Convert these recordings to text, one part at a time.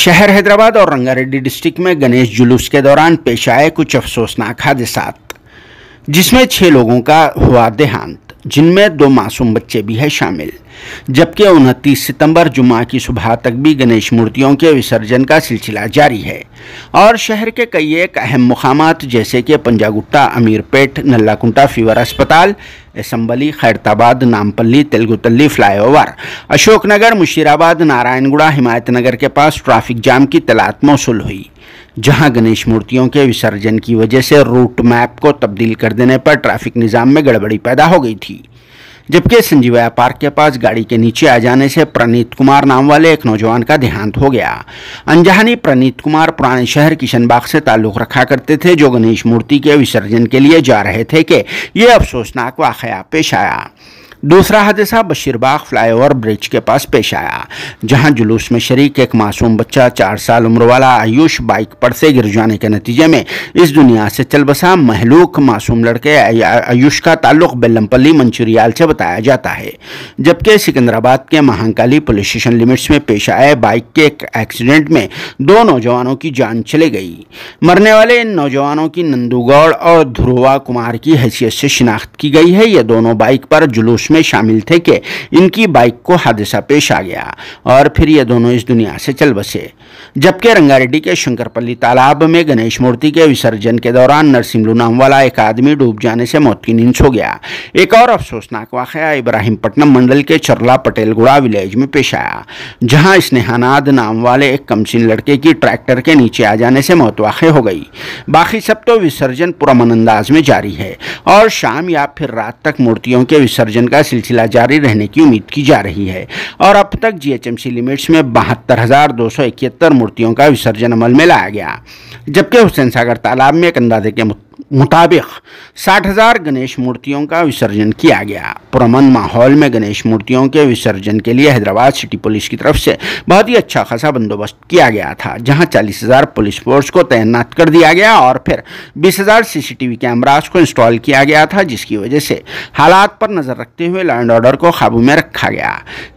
शहर हैदराबाद और रंगारेड्डी डिस्ट्रिक्ट में गणेश जुलूस के दौरान पेश आए कुछ अफसोसनाक हादसा जिसमें छः लोगों का हुआ देहांत जिनमें दो मासूम बच्चे भी हैं शामिल जबकि उनतीस सितंबर जुमा की सुबह तक भी गणेश मूर्तियों के विसर्जन का सिलसिला जारी है और शहर के कई एक अहम मुकाम जैसे कि पंजागुट्टा अमीरपेट नल्लाकुंटा फीवर अस्पताल असम्बली खैरताबाद नामपल्ली तेलगुतली फ्लाईओवर अशोकनगर मुशीराबाद नारायणगुड़ा हिमायतनगर के पास ट्रैफिक जाम की तलात मौसू हुई जहां गणेश मूर्तियों के विसर्जन की वजह से रूट मैप को तब्दील कर देने पर ट्रैफिक निज़ाम में गड़बड़ी पैदा हो गई थी जबकि संजीवया पार्क के पास गाड़ी के नीचे आ जाने से प्रणीत कुमार नाम वाले एक नौजवान का देहांत हो गया अनजानी प्रणीत कुमार पुराने शहर किशनबाग से ताल्लुक रखा करते थे जो गणेश मूर्ति के विसर्जन के लिए जा रहे थे कि ये अफसोसनाक वाकया पेश आया दूसरा हादसा बशीरबाग फ्लाईओवर ब्रिज के पास पेश आया जहां जुलूस में शरीक एक मासूम बच्चा चार साल उम्र वाला आयुष बाइक पर से गिर जाने के नतीजे में इस दुनिया से चल बसा महलूक मासूम लड़के आयुष का ताल्लुक बेलमपल्ली मंचूरियाल से बताया जाता है जबकि सिकंदराबाद के महाकाली पुलिस स्टेशन लिमिट्स में पेश आए बाइक के एक एक्सीडेंट में दो नौजवानों की जान चली गई मरने वाले इन नौजवानों की नंदूगौड़ और ध्रुवा कुमार की हैसियत से शिनाख्त की गई है ये दोनों बाइक पर जुलूस इसमें शामिल थे कि इनकी बाइक को हादसा पेश आ गया और फिर ये दोनों इस दुनिया से चल बसे जबकि रंगारेड्डी के शंकरपल्ली तालाब में गणेश मूर्ति के विसर्जन के दौरान नरसिंह लू नाम वाला एक आदमी डूब जाने से मौत की नींद सो गया एक और अफसोसनाक वाकया इब्राहिम पटनम मंडल के चरला पटेलगुड़ा विलेज में पेश आया जहां स्नेहानाद नाम वाले एक कमसिन लड़के की ट्रैक्टर के नीचे आ जाने से मौत वाक़ हो गई बाकी सब तो विसर्जन पुरमन अंदाज में जारी है और शाम या फिर रात तक मूर्तियों के विसर्जन का का सिलसिला जारी रहने की उम्मीद की जा रही है और अब तक जीएचएमसी लिमिट्स में बहत्तर हज़ार दो सौ इकहत्तर मूर्तियों का विसर्जन अमल में लाया गया जबकि हुसैन सागर तालाब में एक अंदाजे के मुताबिक साठ हज़ार गणेश मूर्तियों का विसर्जन किया गया पुरमन माहौल में गणेश मूर्तियों के विसर्जन के लिए हैदराबाद सिटी पुलिस की तरफ से बहुत ही अच्छा खासा बंदोबस्त किया गया था जहां चालीस हज़ार पुलिस फोर्स को तैनात कर दिया गया और फिर 20,000 हज़ार सीसीटीवी कैमराज को इंस्टॉल किया गया था जिसकी वजह से हालात पर नज़र रखते हुए लॉ एंड ऑर्डर को काबू में रखा गया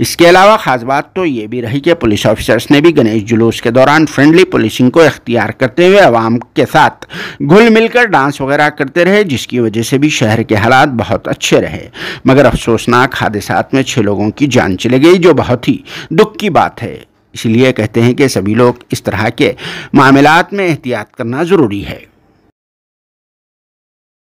इसके अलावा खास बात तो ये भी रही कि पुलिस ऑफिसर्स ने भी गणेश जुलूस के दौरान फ्रेंडली पुलिसिंग को इख्तियार करते हुए आवाम के साथ घुल मिलकर डांस वगैरह करते रहे जिसकी वजह से भी शहर के हालात बहुत अच्छे रहे मगर मगर अफसोसनाक हादसात में छः लोगों की जान चली गई जो बहुत ही दुख की बात है इसलिए कहते हैं कि सभी लोग इस तरह के मामलात में एहतियात करना ज़रूरी है